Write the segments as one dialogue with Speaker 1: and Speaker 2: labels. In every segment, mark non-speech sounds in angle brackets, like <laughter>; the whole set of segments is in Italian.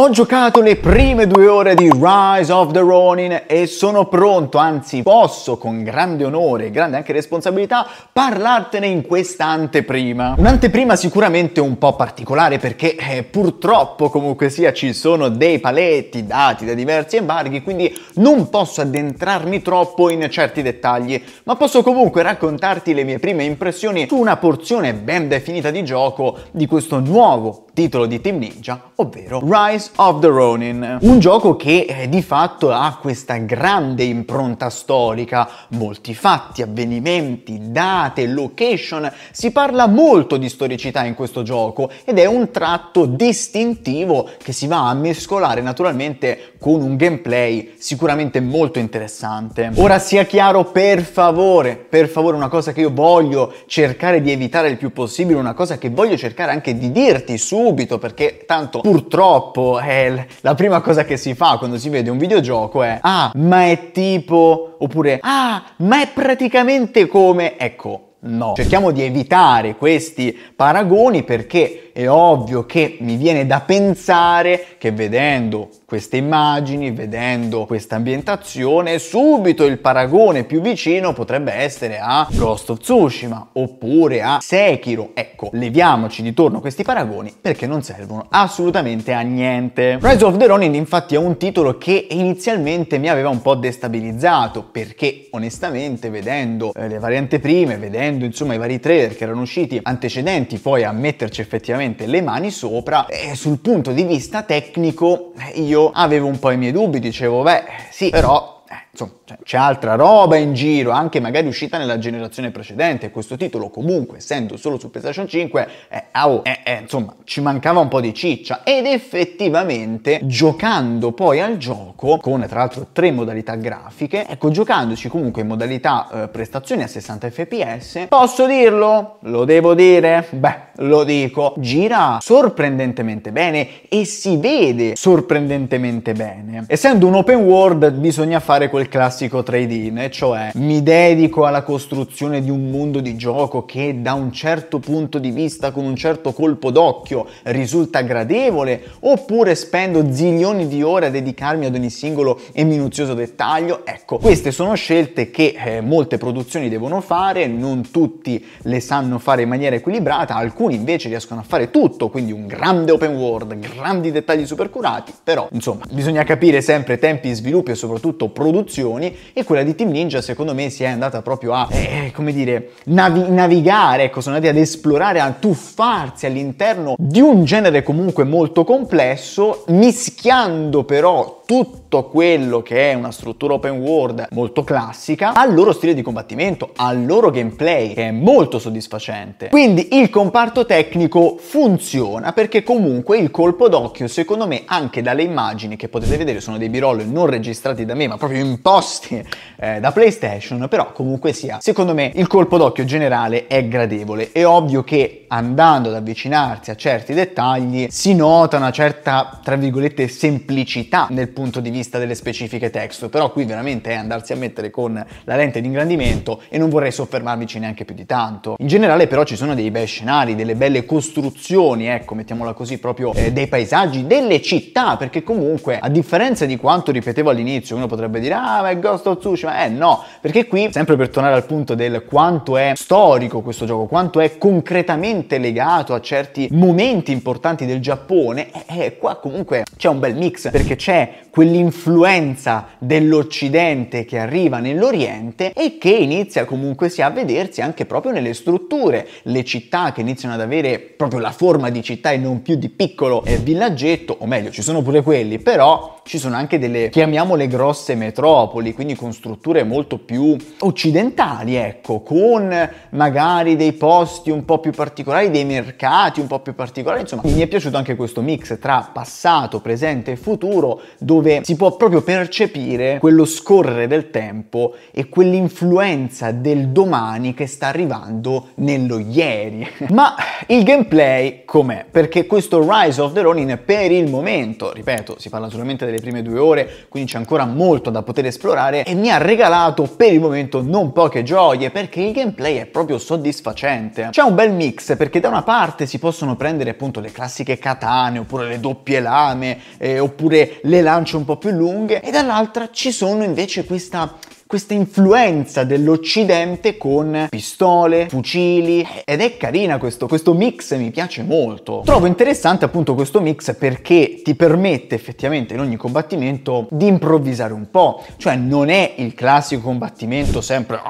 Speaker 1: Ho giocato le prime due ore di Rise of the Ronin e sono pronto, anzi posso con grande onore e grande anche responsabilità parlartene in questa anteprima. Un'anteprima sicuramente un po' particolare perché eh, purtroppo comunque sia ci sono dei paletti dati da diversi embarghi quindi non posso addentrarmi troppo in certi dettagli ma posso comunque raccontarti le mie prime impressioni su una porzione ben definita di gioco di questo nuovo titolo di Team Ninja, ovvero Rise of the Ronin. Un gioco che eh, di fatto ha questa grande impronta storica, molti fatti, avvenimenti, date, location, si parla molto di storicità in questo gioco ed è un tratto distintivo che si va a mescolare naturalmente con un gameplay sicuramente molto interessante. Ora sia chiaro, per favore, per favore, una cosa che io voglio cercare di evitare il più possibile, una cosa che voglio cercare anche di dirti su subito perché tanto purtroppo è eh, la prima cosa che si fa quando si vede un videogioco è ah ma è tipo oppure ah ma è praticamente come ecco no cerchiamo di evitare questi paragoni perché è ovvio che mi viene da pensare che vedendo queste immagini, vedendo questa ambientazione, subito il paragone più vicino potrebbe essere a Ghost of Tsushima oppure a Sekiro. Ecco, leviamoci di torno questi paragoni perché non servono assolutamente a niente. Rise of the Ronin infatti è un titolo che inizialmente mi aveva un po' destabilizzato perché onestamente vedendo eh, le varie prime, vedendo insomma i vari trailer che erano usciti antecedenti poi a metterci effettivamente semplicemente le mani sopra e sul punto di vista tecnico io avevo un po' i miei dubbi, dicevo beh sì però insomma, cioè, c'è altra roba in giro, anche magari uscita nella generazione precedente. Questo titolo, comunque, essendo solo su PlayStation 5, è, oh, eh, eh, insomma, ci mancava un po' di ciccia. Ed effettivamente, giocando poi al gioco, con tra l'altro tre modalità grafiche, ecco, giocandoci comunque in modalità eh, prestazioni a 60 fps, posso dirlo? Lo devo dire? Beh, lo dico. Gira sorprendentemente bene e si vede sorprendentemente bene. Essendo un open world, bisogna fare quel del classico trade-in, cioè mi dedico alla costruzione di un mondo di gioco che da un certo punto di vista, con un certo colpo d'occhio, risulta gradevole, oppure spendo zilioni di ore a dedicarmi ad ogni singolo e minuzioso dettaglio. Ecco, queste sono scelte che eh, molte produzioni devono fare, non tutti le sanno fare in maniera equilibrata, alcuni invece riescono a fare tutto, quindi un grande open world, grandi dettagli super curati, però insomma bisogna capire sempre tempi, sviluppi e soprattutto produzione soluzioni e quella di Team Ninja secondo me si è andata proprio a, eh, eh, come dire, navi- navigare, ecco, sono andati ad esplorare, a tuffarsi all'interno di un genere comunque molto complesso, mischiando però tutto quello che è una struttura open world molto classica al loro stile di combattimento, al loro gameplay che è molto soddisfacente. Quindi il comparto tecnico funziona perché comunque il colpo d'occhio secondo me anche dalle immagini che potete vedere sono dei b non registrati da me ma proprio imposti eh, da PlayStation però comunque sia secondo me il colpo d'occhio generale è gradevole. È ovvio che andando ad avvicinarsi a certi dettagli si nota una certa tra virgolette semplicità nel punto di vista delle specifiche texture, però qui veramente è andarsi a mettere con la lente di ingrandimento e non vorrei soffermarmici neanche più di tanto. In generale però ci sono dei bei scenari, delle belle costruzioni, ecco, mettiamola così, proprio eh, dei paesaggi, delle città, perché comunque a differenza di quanto ripetevo all'inizio, uno potrebbe dire "Ah, ma è Ghost of Tsushima". Eh no, perché qui, sempre per tornare al punto del quanto è storico questo gioco, quanto è concretamente legato a certi momenti importanti del Giappone, eh, eh qua comunque c'è un bel mix perché c'è quell'influenza dell'Occidente che arriva nell'Oriente e che inizia comunque sia a vedersi anche proprio nelle strutture, le città che iniziano ad avere proprio la forma di città e non più di piccolo eh, villaggetto, o meglio ci sono pure quelli, però ci sono anche delle, chiamiamole grosse metropoli, quindi con strutture molto più occidentali, ecco, con magari dei posti un po' più particolari, dei mercati un po' più particolari, insomma mi è piaciuto anche questo mix tra passato, presente e futuro, dove dove si può proprio percepire quello scorrere del tempo e quell'influenza del domani che sta arrivando nello ieri. <laughs> Ma il gameplay com'è? Perché questo Rise of the Ronin per il momento, ripeto, si parla solamente delle prime due ore, quindi c'è ancora molto da poter esplorare e mi ha regalato per il momento non poche gioie perché il gameplay è proprio soddisfacente. C'è un bel mix perché da una parte si possono prendere appunto le classiche katane oppure le doppie lame eh, oppure le lance guance un po' più lunghe e dall'altra ci sono invece questa questa influenza dell'Occidente con pistole, fucili ed è carina questo, questo mix mi piace molto. Trovo interessante appunto questo mix perché ti permette effettivamente in ogni combattimento di improvvisare un po', cioè non è il classico combattimento sempre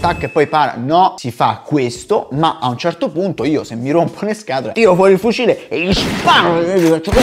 Speaker 1: tac e poi para, no, si fa questo, ma a un certo punto io se mi rompo le scatole tiro fuori il fucile e gli sparo, gli sparo,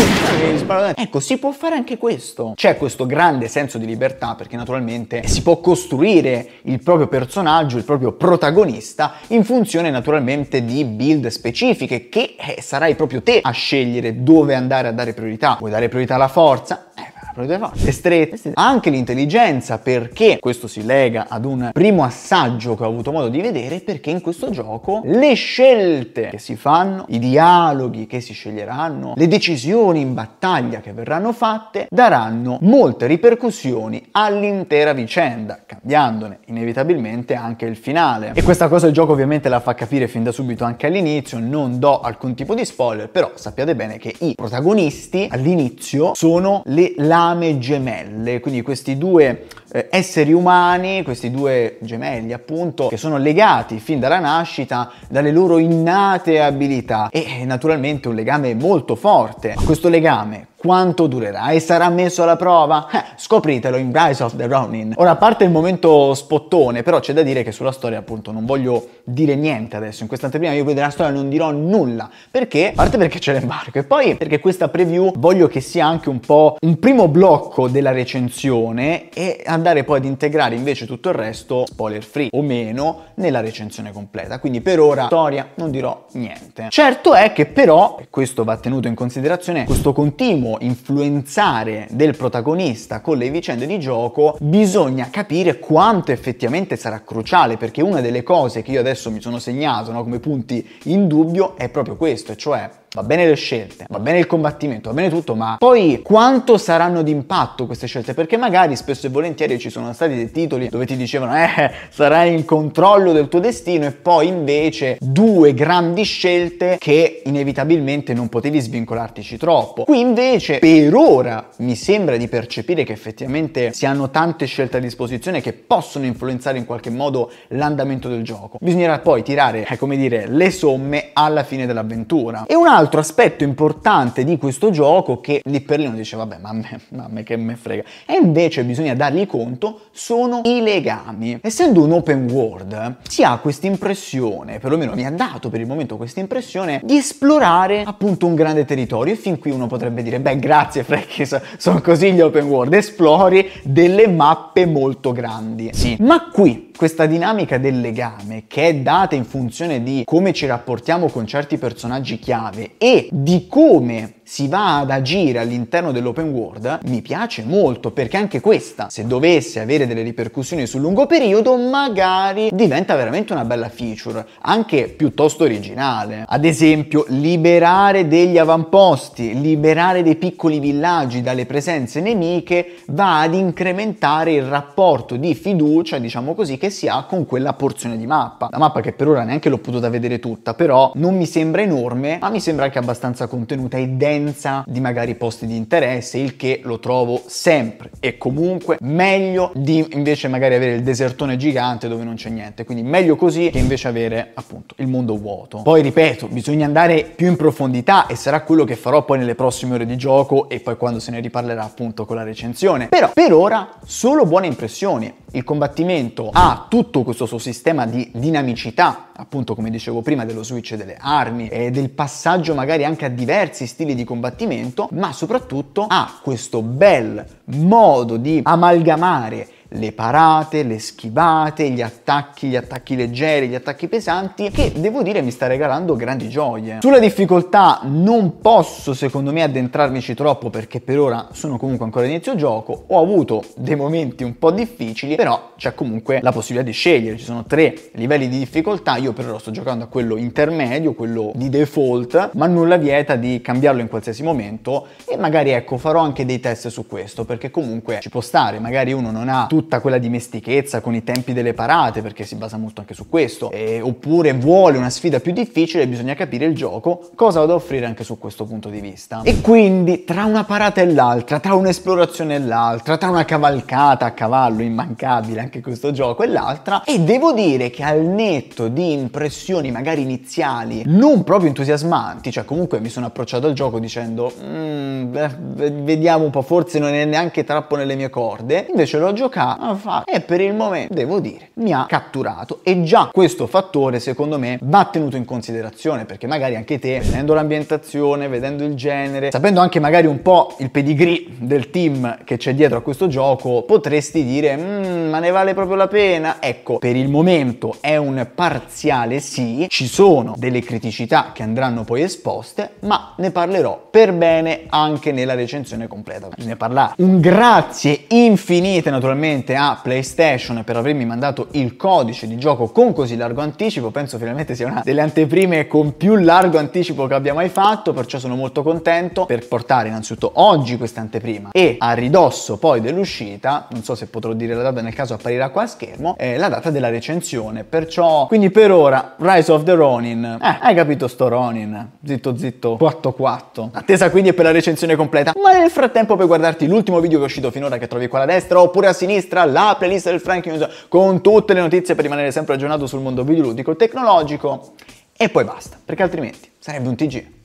Speaker 1: gli sparo. Ecco, si può fare anche questo. C'è questo grande senso di libertà perché perché naturalmente si può costruire il proprio personaggio, il proprio protagonista, in funzione naturalmente di build specifiche che eh, sarai proprio te a scegliere dove andare a dare priorità. Vuoi dare priorità alla forza? Eh, aprono le tue facce, strette, anche l'intelligenza perché questo si lega ad un primo assaggio che ho avuto modo di vedere perché in questo gioco le scelte che si fanno, i dialoghi che si sceglieranno, le decisioni in battaglia che verranno fatte daranno molte ripercussioni all'intera vicenda, cambiandone inevitabilmente anche il finale. E questa cosa il gioco ovviamente la fa capire fin da subito anche all'inizio, non do alcun tipo di spoiler, però sappiate bene che i protagonisti all'inizio sono le lame lame gemelle, quindi questi due eh, esseri umani, questi due gemelli appunto, che sono legati fin dalla nascita dalle loro innate abilità e eh, naturalmente un legame molto forte. Questo legame quanto durerà e sarà messo alla prova? Eh, scopritelo in Rise of the Ronin. Ora, a parte il momento spottone, però c'è da dire che sulla storia appunto non voglio dire niente adesso, in questa anteprima io della storia non dirò nulla, perché? A parte perché c'è l'embargo e poi perché questa preview voglio che sia anche un po' un primo blocco della recensione e andare andare poi ad integrare invece tutto il resto, spoiler free o meno, nella recensione completa. Quindi per ora, storia, non dirò niente. Certo è che però, e questo va tenuto in considerazione, questo continuo influenzare del protagonista con le vicende di gioco, bisogna capire quanto effettivamente sarà cruciale, perché una delle cose che io adesso mi sono segnato no, come punti in dubbio è proprio questo, e cioè va bene le scelte, va bene il combattimento, va bene tutto, ma poi quanto saranno d'impatto queste scelte? Perché magari spesso e volentieri ci sono stati dei titoli dove ti dicevano eh, sarai in controllo del tuo destino e poi invece due grandi scelte che inevitabilmente non potevi svincolartici troppo. Qui invece per ora mi sembra di percepire che effettivamente si hanno tante scelte a disposizione che possono influenzare in qualche modo l'andamento del gioco. Bisognerà poi tirare, eh, come dire, le somme alla fine dell'avventura. E una altro aspetto importante di questo gioco che lì per lì uno dice vabbè ma a me, ma a me che me frega e invece bisogna dargli conto sono i legami. Essendo un open world si ha questa impressione, perlomeno mi ha dato per il momento questa impressione di esplorare appunto un grande territorio e fin qui uno potrebbe dire beh grazie Frankie sono così gli open world, esplori delle mappe molto grandi. Sì, ma qui questa dinamica del legame che è data in funzione di come ci rapportiamo con certi personaggi chiave e di come si va ad agire all'interno dell'open world mi piace molto perché anche questa, se dovesse avere delle ripercussioni sul lungo periodo, magari diventa veramente una bella feature, anche piuttosto originale. Ad esempio, liberare degli avamposti, liberare dei piccoli villaggi dalle presenze nemiche va ad incrementare il rapporto di fiducia, diciamo così, che si ha con quella porzione di mappa. La mappa che per ora neanche l'ho potuta vedere tutta, però non mi sembra enorme, ma mi sembra anche abbastanza contenuta e densa assenza di magari posti di interesse, il che lo trovo sempre e comunque meglio di invece magari avere il desertone gigante dove non c'è niente, quindi meglio così che invece avere appunto il mondo vuoto. Poi ripeto, bisogna andare più in profondità e sarà quello che farò poi nelle prossime ore di gioco e poi quando se ne riparlerà appunto con la recensione. Però per ora solo buone impressioni il combattimento ha tutto questo suo sistema di dinamicità, appunto come dicevo prima dello switch delle armi e del passaggio magari anche a diversi stili di combattimento, ma soprattutto ha questo bel modo di amalgamare le parate, le schivate, gli attacchi, gli attacchi leggeri, gli attacchi pesanti che devo dire mi sta regalando grandi gioie. Sulla difficoltà non posso secondo me addentrarmici troppo perché per ora sono comunque ancora inizio gioco, ho avuto dei momenti un po' difficili però c'è comunque la possibilità di scegliere, ci sono tre livelli di difficoltà, io per ora sto giocando a quello intermedio, quello di default, ma nulla vieta di cambiarlo in qualsiasi momento e magari ecco farò anche dei test su questo perché comunque ci può stare, magari uno non ha tutto tutta quella dimestichezza con i tempi delle parate, perché si basa molto anche su questo, e, oppure vuole una sfida più difficile, bisogna capire il gioco, cosa ha da offrire anche su questo punto di vista. E quindi tra una parata e l'altra, tra un'esplorazione e l'altra, tra una cavalcata a cavallo, immancabile anche questo gioco e l'altra, e devo dire che al netto di impressioni magari iniziali non proprio entusiasmanti, cioè comunque mi sono approcciato al gioco dicendo mm, beh, vediamo un po', forse non è neanche troppo nelle mie corde, invece l'ho giocato ha ah, fatto e per il momento devo dire mi ha catturato e già questo fattore secondo me va tenuto in considerazione perché magari anche te vedendo l'ambientazione vedendo il genere sapendo anche magari un po' il pedigree del team che c'è dietro a questo gioco potresti dire mm, ma ne vale proprio la pena ecco per il momento è un parziale sì ci sono delle criticità che andranno poi esposte ma ne parlerò per bene anche nella recensione completa bisogna parlare un grazie infinite naturalmente presente a PlayStation per avermi mandato il codice di gioco con così largo anticipo, penso finalmente sia una delle anteprime con più largo anticipo che abbia mai fatto, perciò sono molto contento per portare innanzitutto oggi questa anteprima e a ridosso poi dell'uscita, non so se potrò dire la data nel caso apparirà qua a schermo, è la data della recensione, perciò quindi per ora Rise of the Ronin, eh, hai capito sto Ronin, zitto zitto 4-4, attesa quindi è per la recensione completa, ma nel frattempo puoi guardarti l'ultimo video che è uscito finora che trovi qua a destra oppure a sinistra sinistra la playlist del Frank News con tutte le notizie per rimanere sempre aggiornato sul mondo videoludico tecnologico e poi basta, perché altrimenti sarebbe un TG.